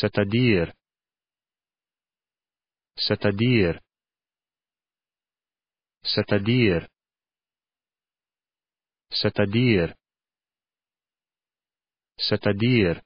c'est-à-dire, c'est-à-dire, c'est-à-dire, c'est-à-dire, c'est-à-dire,